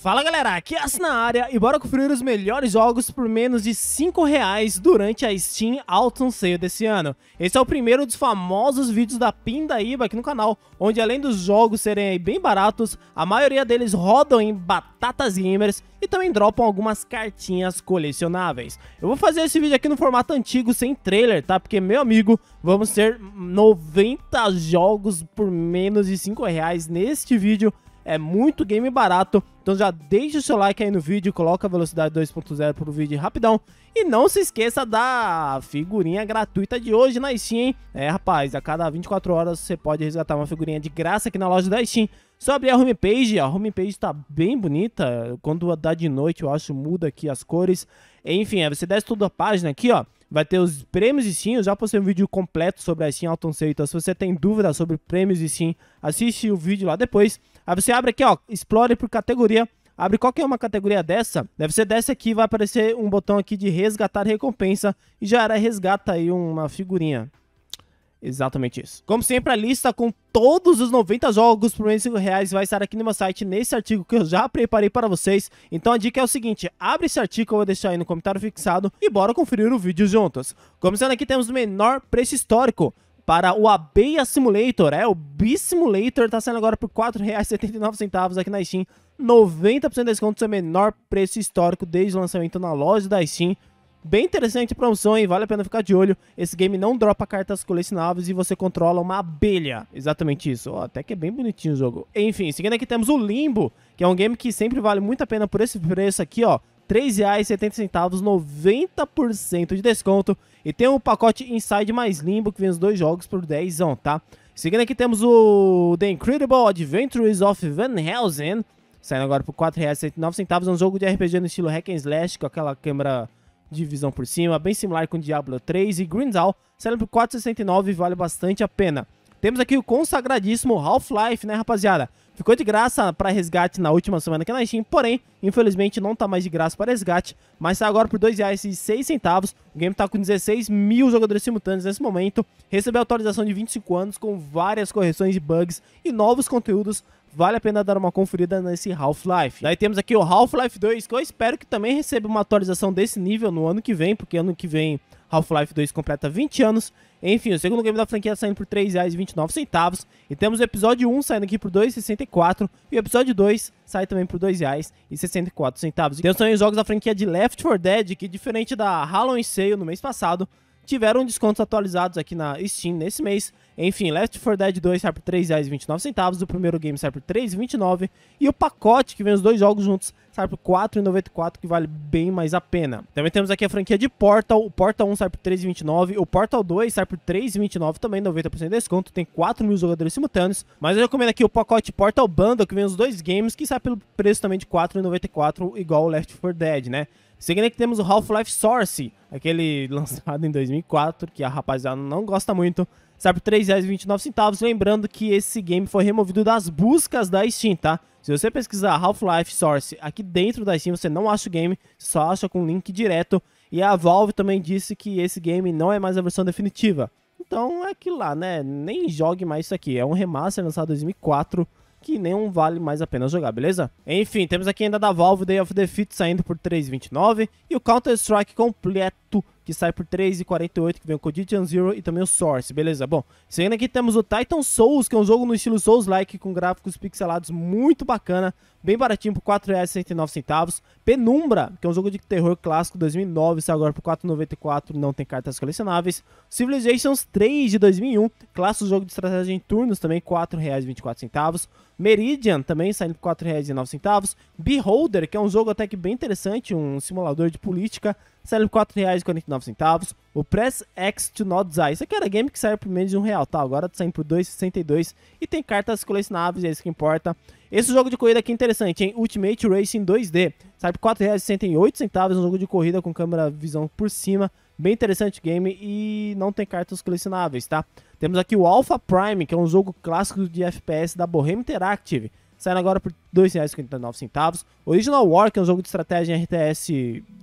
Fala galera, aqui é As na área e bora conferir os melhores jogos por menos de 5 reais durante a Steam Autumn Sale desse ano. Esse é o primeiro dos famosos vídeos da Pindaíba aqui no canal, onde além dos jogos serem bem baratos, a maioria deles rodam em batatas gamers e também dropam algumas cartinhas colecionáveis. Eu vou fazer esse vídeo aqui no formato antigo, sem trailer, tá? Porque, meu amigo, vamos ter 90 jogos por menos de 5 reais neste vídeo é muito game barato. Então já deixa o seu like aí no vídeo, coloca a velocidade 2.0 pro vídeo rapidão. E não se esqueça da figurinha gratuita de hoje na Steam, hein? É, rapaz, a cada 24 horas você pode resgatar uma figurinha de graça aqui na loja da Steam. Só abrir a homepage, a homepage tá bem bonita. Quando dá de noite, eu acho, muda aqui as cores. Enfim, é, você desce toda a página aqui, ó. Vai ter os prêmios de Steam, eu já postei um vídeo completo sobre a Steam Auto Então, se você tem dúvida sobre prêmios de Steam, assiste o vídeo lá depois. Aí você abre aqui, ó, explore por categoria. Abre qualquer uma categoria dessa, deve ser dessa aqui, vai aparecer um botão aqui de resgatar recompensa e já era resgata aí uma figurinha. Exatamente isso. Como sempre, a lista com todos os 90 jogos por menos 5 reais vai estar aqui no meu site, nesse artigo que eu já preparei para vocês. Então a dica é o seguinte, abre esse artigo, eu vou deixar aí no comentário fixado e bora conferir o vídeo juntos. Começando aqui, temos o menor preço histórico para o Abeia Simulator, é, o B-Simulator tá saindo agora por R$ 4,79 aqui na Steam, 90% de desconto, seu menor preço histórico desde o lançamento na loja da Steam, bem interessante a promoção, hein? Vale a pena ficar de olho. Esse game não dropa cartas colecionáveis e você controla uma abelha. Exatamente isso. até que é bem bonitinho o jogo. Enfim, seguindo aqui temos o Limbo, que é um game que sempre vale muito a pena por esse preço aqui, ó. R$ 3,70, 90% de desconto. E tem o pacote Inside mais Limbo, que vem os dois jogos por 10, tá? Seguindo aqui temos o The Incredible Adventures of Van Helsing, saindo agora por R$ 4,69, é um jogo de RPG no estilo hack and slash, com aquela câmera de visão por cima, bem similar com Diablo 3 e Grindal, saindo por R$ 4,69 vale bastante a pena. Temos aqui o consagradíssimo Half-Life, né, rapaziada? Ficou de graça para resgate na última semana aqui na Steam, porém, infelizmente não tá mais de graça para resgate, mas tá agora por R$ 2,06. O game tá com 16 mil jogadores simultâneos nesse momento. Recebeu atualização de 25 anos com várias correções de bugs e novos conteúdos vale a pena dar uma conferida nesse Half-Life. Daí temos aqui o Half-Life 2, que eu espero que também receba uma atualização desse nível no ano que vem, porque ano que vem Half-Life 2 completa 20 anos. Enfim, o segundo game da franquia saindo por R$ 3,29. E temos o episódio 1 saindo aqui por R$ 2,64. E o episódio 2 sai também por R$ 2,64. Temos também os jogos da franquia de Left 4 Dead, que diferente da Halloween Sale no mês passado, tiveram descontos atualizados aqui na Steam nesse mês. Enfim, Left 4 Dead 2 sai por R$ 3,29, o primeiro game sai por R$ 3,29 e o pacote que vem os dois jogos juntos sai por R$ 4,94, que vale bem mais a pena. Também temos aqui a franquia de Portal, o Portal 1 sai por R$ 3,29, o Portal 2 sai por R$ 3,29 também, 90% de desconto, tem 4 mil jogadores simultâneos, mas eu recomendo aqui o pacote Portal Bundle, que vem os dois games, que sai pelo preço também de R$ 4,94, igual o Left 4 Dead, né? Seguindo que temos o Half-Life Source, aquele lançado em 2004, que a rapaziada não gosta muito. Sai por R$ 3,29, lembrando que esse game foi removido das buscas da Steam, tá? Se você pesquisar Half-Life Source aqui dentro da Steam, você não acha o game, só acha com link direto. E a Valve também disse que esse game não é mais a versão definitiva. Então é que lá, né? Nem jogue mais isso aqui. É um remaster lançado em 2004 que nenhum vale mais a pena jogar, beleza? Enfim, temos aqui ainda da Valve Day of Defeat saindo por 3,29 e o Counter-Strike completa que sai por 3,48, que vem o Codition Zero e também o Source, beleza? Bom, seguindo aqui temos o Titan Souls, que é um jogo no estilo Souls-like, com gráficos pixelados muito bacana, bem baratinho por R$ 4,69. Penumbra, que é um jogo de terror clássico 2009, sai agora por R$ 4,94, não tem cartas colecionáveis. Civilizations 3 de 2001, clássico jogo de estratégia em turnos, também R$ 4,24. Meridian, também saindo por R$ 4,09. Beholder, que é um jogo até que bem interessante, um simulador de política, saiu R$ 4,49. O Press X to Not Die. Isso aqui era game que saiu por menos de um real, tá? Agora tá saindo por 2,62. E tem cartas colecionáveis, é isso que importa. Esse jogo de corrida aqui é interessante, hein? Ultimate Racing 2D. Sai por R$ 4,68. Um jogo de corrida com câmera visão por cima. Bem interessante o game e não tem cartas colecionáveis, tá? Temos aqui o Alpha Prime, que é um jogo clássico de FPS da Bohemia Interactive saindo agora por R$ 2,59. Original War, que é um jogo de estratégia em RTS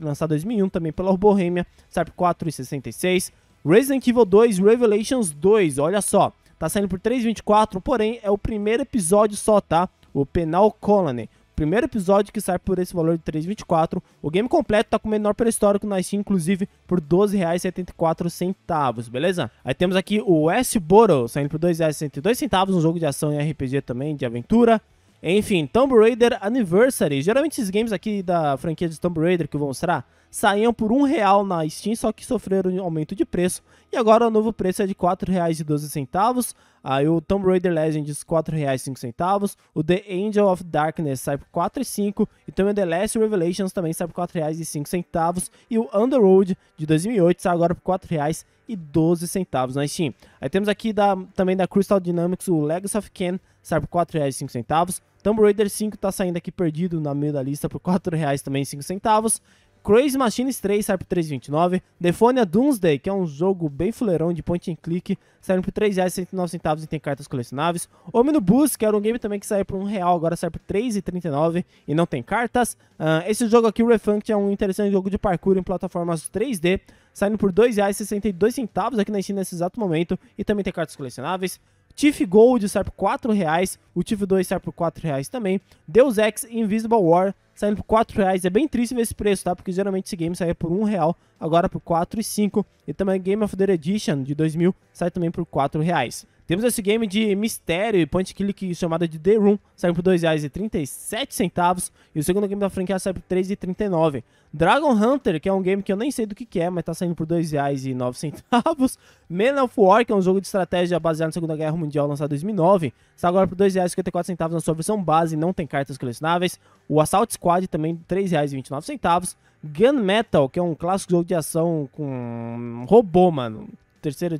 lançado em 2001 também pela Bohemia, sai por R$ 4,66. Resident Evil 2 Revelations 2, olha só, tá saindo por 3,24, porém é o primeiro episódio só, tá? O Penal Colony. Primeiro episódio que sai por esse valor de 3,24. O game completo tá com o menor pré-histórico na Steam, inclusive por R$ 12,74, beleza? Aí temos aqui o S Westboro, saindo por R$ 2,62, um jogo de ação e RPG também, de aventura. Enfim, Tomb Raider Anniversary. Geralmente esses games aqui da franquia de Tomb Raider que eu vou mostrar saíam por um real na Steam, só que sofreram um aumento de preço. E agora o novo preço é de R$ 4,12. Aí o Tomb Raider Legends R$ 4,05. O The Angel of Darkness sai por R$ 4,05. E também The Last Revelations também sai por R$ 4,05. E o Underworld de 2008 sai agora por R$ 4,12 na Steam. Aí temos aqui da, também da Crystal Dynamics o Legacy of Ken sai por R$ 4,05. Tomb Raider 5 tá saindo aqui perdido na meio da lista por R$ 4,05. também, cinco centavos. Crazy Machines 3 sai por 3,29. Defonia é Doomsday, que é um jogo bem fuleirão de point and click, saindo por R$ 3,09 e tem cartas colecionáveis. Omnibus, que era um game também que saiu por R$ 1,00, agora sai por R$ 3,39 e não tem cartas. Uh, esse jogo aqui, o Refunct, é um interessante jogo de parkour em plataformas 3D, saindo por R$ 2,62 aqui na China nesse exato momento e também tem cartas colecionáveis. Tiff Gold sai por 4 reais, o Tiff 2 sai por 4 reais também. Deus Ex Invisible War saindo por 4 reais. É bem triste ver esse preço, tá? Porque geralmente esse game saia por 1 real, agora por 4,5. E também Game of the Edition de 2000 sai também por 4 reais. Temos esse game de mistério e point click chamado de The Room, saindo por R$ 2,37 e o segundo game da franquia sai por R$ 3,39. Dragon Hunter, que é um game que eu nem sei do que, que é, mas tá saindo por R$ 2,09. Men of War, que é um jogo de estratégia baseado na Segunda Guerra Mundial, lançado em 2009, está agora por R$ 2,54 na sua versão base, não tem cartas colecionáveis. O Assault Squad também R$ 3,29. Gunmetal, que é um clássico jogo de ação com robô, mano terceira,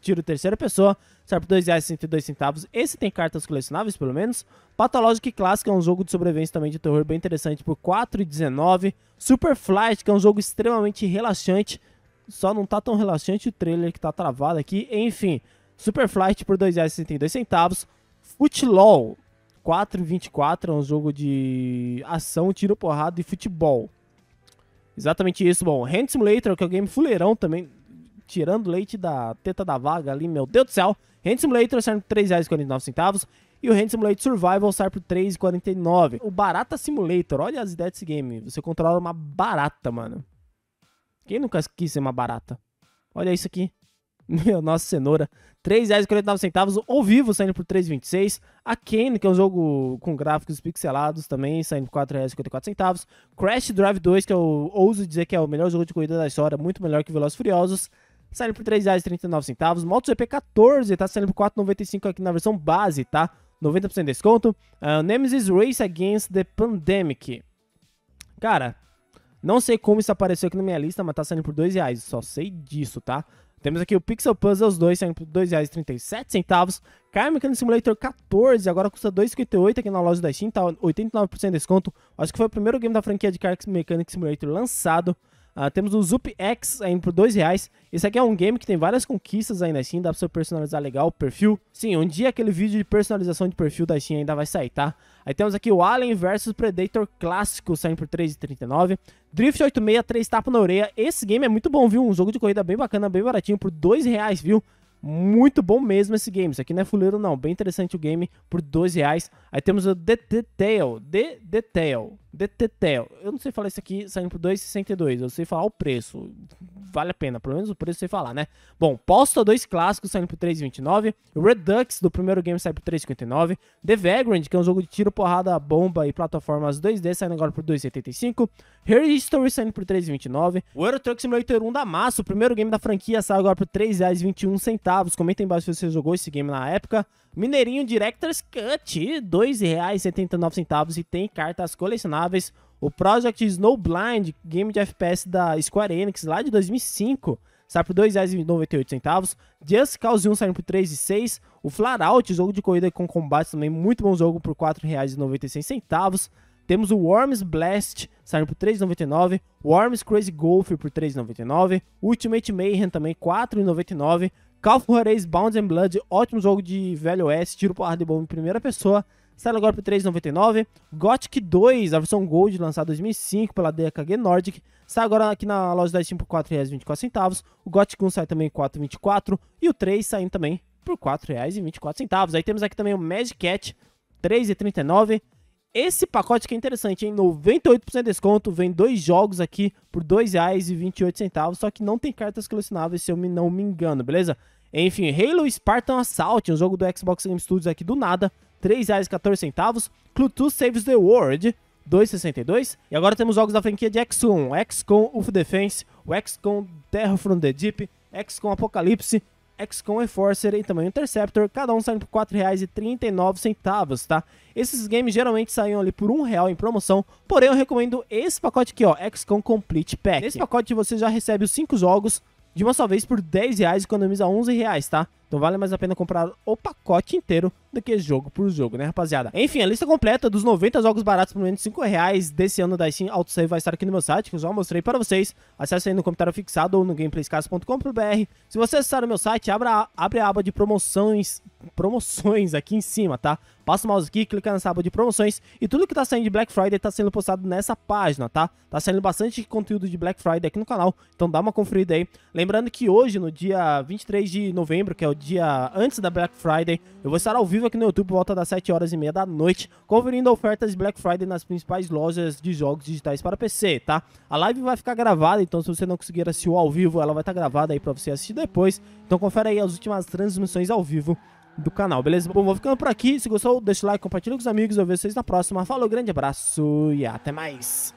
tiro terceira pessoa, sai por R$ 2,62. Esse tem cartas colecionáveis, pelo menos. Pathologic Classic é um jogo de sobrevivência também de terror bem interessante por R$ 4,19. Super Flight, que é um jogo extremamente relaxante. Só não tá tão relaxante o trailer que tá travado aqui. Enfim, Super Flight por R$ 2,62. Footlol, 4,24 é um jogo de ação, tiro, porrada e futebol. Exatamente isso. Bom, Hand Simulator, que é o um game fuleirão também tirando leite da teta da vaga ali, meu Deus do céu. Hand Simulator saindo por R$3,49 e o Hand Simulator Survival sai por R$3,49. O Barata Simulator, olha as ideias desse game. Você controla uma barata, mano. Quem nunca quis ser uma barata? Olha isso aqui. Meu, nossa cenoura. R$3,49 ao vivo saindo por R$3,26. A Kane, que é um jogo com gráficos pixelados também, saindo por R$4,54. Crash Drive 2, que eu ouso dizer que é o melhor jogo de corrida da história, muito melhor que Velozes Furiosos, saindo por R$3,39. moto MotoGP 14 tá saindo por R$4,95 aqui na versão base, tá? 90% de desconto. Uh, Nemesis Race Against the Pandemic. Cara, não sei como isso apareceu aqui na minha lista, mas tá saindo por R$2,00. Só sei disso, tá? Temos aqui o Pixel Puzzles 2 saindo por R$2,37. 2,37. Car Mechanic Simulator 14 agora custa R$2,58 aqui na loja da Steam, tá 89% de desconto. Acho que foi o primeiro game da franquia de Car Mechanic Simulator lançado. Uh, temos o Zup X ainda por dois reais. Esse aqui é um game que tem várias conquistas ainda assim, dá pra você personalizar legal o perfil. Sim, um dia aquele vídeo de personalização de perfil da Steam ainda vai sair, tá? Aí temos aqui o Alien vs Predator clássico saindo por 3,39. Drift 863, tapa na orelha. Esse game é muito bom, viu? Um jogo de corrida bem bacana, bem baratinho, por dois reais, viu? Muito bom mesmo esse game. Isso aqui não é fuleiro, não. Bem interessante o game por 12 reais. Aí temos o The Detail. The Detail. The Detail. Eu não sei falar isso aqui saindo por 2,62. Eu sei falar o preço vale a pena. Pelo menos o preço sei falar, né? Bom, Posto 2 clássico saindo por 3,29. Redux do primeiro game sai por 3,59. The Vagrant, que é um jogo de tiro, porrada, bomba e plataformas 2D, saindo agora por 2,75. Her History saindo por 3,29. O Euro Truck Simulator 1 da massa, o primeiro game da franquia, sai agora por R$ centavos Comenta embaixo se você jogou esse game na época. Mineirinho Director's Cut, R$ 2,79 e tem cartas colecionáveis. O Project Snowblind, game de FPS da Square Enix lá de 2005, sai por R$ 2,98. Just Cause 1 saindo por R$ 3,06. O Out, jogo de corrida com combate também, muito bom jogo, por R$ 4,96. Temos o Worms Blast saindo por R$ 3,99, Worms Crazy Golf por R$ 3,99, Ultimate Mayhem também 4,99, Call of Juarez Bound and Blood, ótimo jogo de velho oeste, tiro porrada de bomba em primeira pessoa, agora Stylogorp 3,99. Gothic 2, a versão Gold, lançada em 2005 pela DKG Nordic. Sai agora aqui na loja da Steam por R$ 4,24. O Gothic 1 sai também R$ 4,24. E o 3 saindo também por R$ 4,24. Aí temos aqui também o Magic Cat 3,39. Esse pacote que é interessante, hein? 98% de desconto, vem dois jogos aqui por R$ 2,28, só que não tem cartas colecionáveis, se eu não me engano, beleza? Enfim, Halo Spartan Assault, um jogo do Xbox Game Studios aqui do nada, R$ centavos, Clutus Saves the World, 2,62. E agora temos jogos da franquia de XCOM. XCOM Uf Defense, o XCOM Terra from the Deep, XCOM Apocalipse, XCOM Enforcer e também Interceptor, cada um saindo por R$ centavos, tá? Esses games geralmente saíam ali por R$ real em promoção, porém eu recomendo esse pacote aqui, ó, XCOM Complete Pack. Nesse pacote você já recebe os 5 jogos de uma só vez por R$ reais e economiza R$ reais, tá? Então vale mais a pena comprar o pacote inteiro do que jogo por jogo, né, rapaziada? Enfim, a lista completa dos 90 jogos baratos por menos de 5 reais desse ano da Steam AutoSave vai estar aqui no meu site, que eu já mostrei para vocês. Acesse aí no comentário fixado ou no gameplayscars.com.br. Se você acessar o meu site, abra, abre a aba de promoções, promoções aqui em cima, tá? Passa o mouse aqui, clica nessa aba de promoções e tudo que tá saindo de Black Friday tá sendo postado nessa página, tá? Tá saindo bastante conteúdo de Black Friday aqui no canal, então dá uma conferida aí. Lembrando que hoje, no dia 23 de novembro, que é o dia antes da Black Friday. Eu vou estar ao vivo aqui no YouTube volta das 7 horas e meia da noite, conferindo ofertas Black Friday nas principais lojas de jogos digitais para PC, tá? A live vai ficar gravada, então se você não conseguir assistir ao vivo, ela vai estar gravada aí para você assistir depois. Então confere aí as últimas transmissões ao vivo do canal, beleza? Bom, vou ficando por aqui. Se gostou, deixa o like, compartilha com os amigos. Eu vejo vocês na próxima. Falou, grande abraço e até mais.